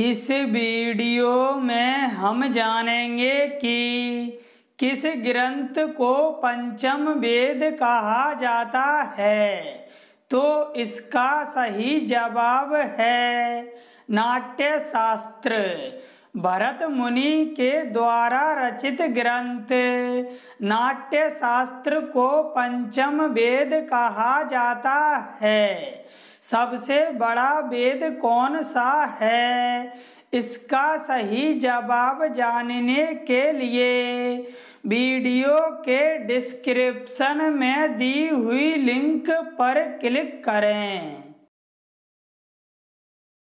इस वीडियो में हम जानेंगे कि किस ग्रंथ को पंचम वेद कहा जाता है तो इसका सही जवाब है नाट्य शास्त्र भरत मुनि के द्वारा रचित ग्रंथ नाट्य शास्त्र को पंचम वेद कहा जाता है सबसे बड़ा वेद कौन सा है इसका सही जवाब जानने के लिए वीडियो के डिस्क्रिप्शन में दी हुई लिंक पर क्लिक करें